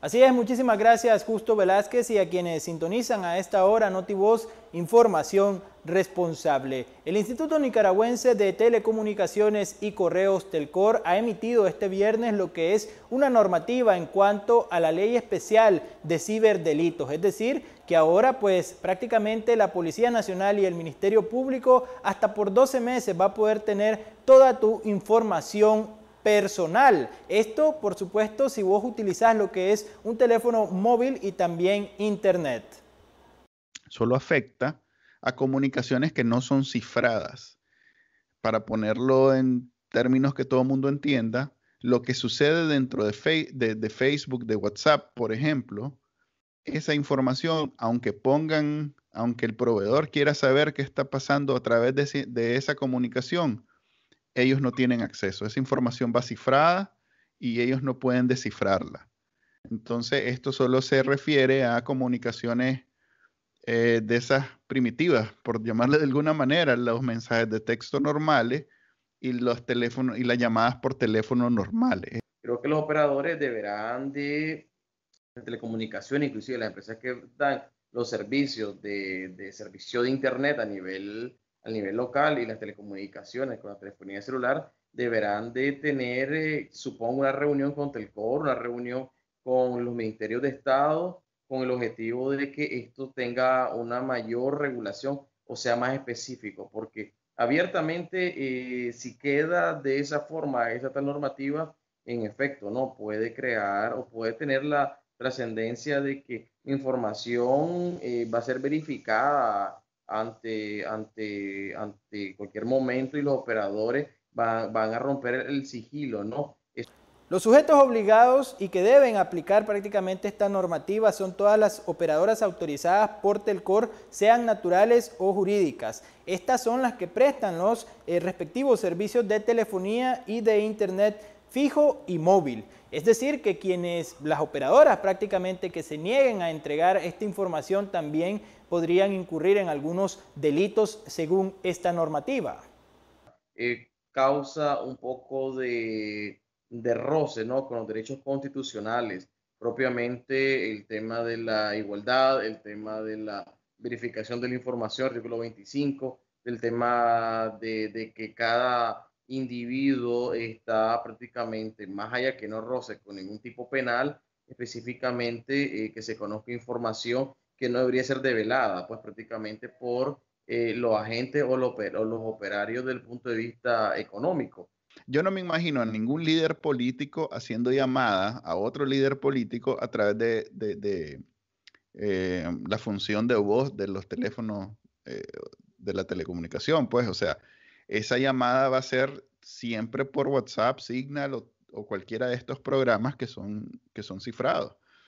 Así es, muchísimas gracias Justo Velázquez y a quienes sintonizan a esta hora NotiVoz Información Responsable. El Instituto Nicaragüense de Telecomunicaciones y Correos Telcor ha emitido este viernes lo que es una normativa en cuanto a la ley especial de ciberdelitos, es decir, que ahora pues prácticamente la Policía Nacional y el Ministerio Público hasta por 12 meses va a poder tener toda tu información personal. Esto, por supuesto, si vos utilizás lo que es un teléfono móvil y también internet. Solo afecta a comunicaciones que no son cifradas. Para ponerlo en términos que todo el mundo entienda, lo que sucede dentro de, Facebook, de WhatsApp, por ejemplo, esa información, aunque pongan, aunque el proveedor quiera saber qué está pasando a través de esa comunicación, ellos no tienen acceso. Esa información va cifrada y ellos no pueden descifrarla. Entonces, esto solo se refiere a comunicaciones eh, de esas primitivas, por llamarle de alguna manera, los mensajes de texto normales y los teléfonos y las llamadas por teléfono normales. Creo que los operadores deberán de, de telecomunicaciones, inclusive las empresas que dan los servicios de, de servicio de internet a nivel al nivel local y las telecomunicaciones con la telefonía celular deberán de tener, eh, supongo, una reunión con Telcor, una reunión con los ministerios de Estado, con el objetivo de que esto tenga una mayor regulación o sea más específico, porque abiertamente eh, si queda de esa forma esa tal normativa, en efecto, no puede crear o puede tener la trascendencia de que información eh, va a ser verificada ante, ante, ante cualquier momento y los operadores van, van a romper el sigilo, ¿no? Los sujetos obligados y que deben aplicar prácticamente esta normativa son todas las operadoras autorizadas por Telcor, sean naturales o jurídicas. Estas son las que prestan los eh, respectivos servicios de telefonía y de Internet fijo y móvil. Es decir, que quienes, las operadoras prácticamente que se nieguen a entregar esta información también podrían incurrir en algunos delitos según esta normativa. Eh, causa un poco de, roce ¿no? con los derechos constitucionales, propiamente el tema de la igualdad, el tema de la verificación de la información, artículo 25, el tema de que cada individuo está prácticamente, más allá que no roce con ningún tipo penal, específicamente eh, que se conozca información que no debería ser develada, pues prácticamente por eh, los agentes o los, o los operarios del punto de vista económico. Yo no me imagino a ningún líder político haciendo llamadas a otro líder político a través de, eh, la función de voz de los teléfonos de la telecomunicación, pues, o sea, esa llamada va a ser siempre por WhatsApp, Signal o, cualquiera de estos programas que son, que son cifrados.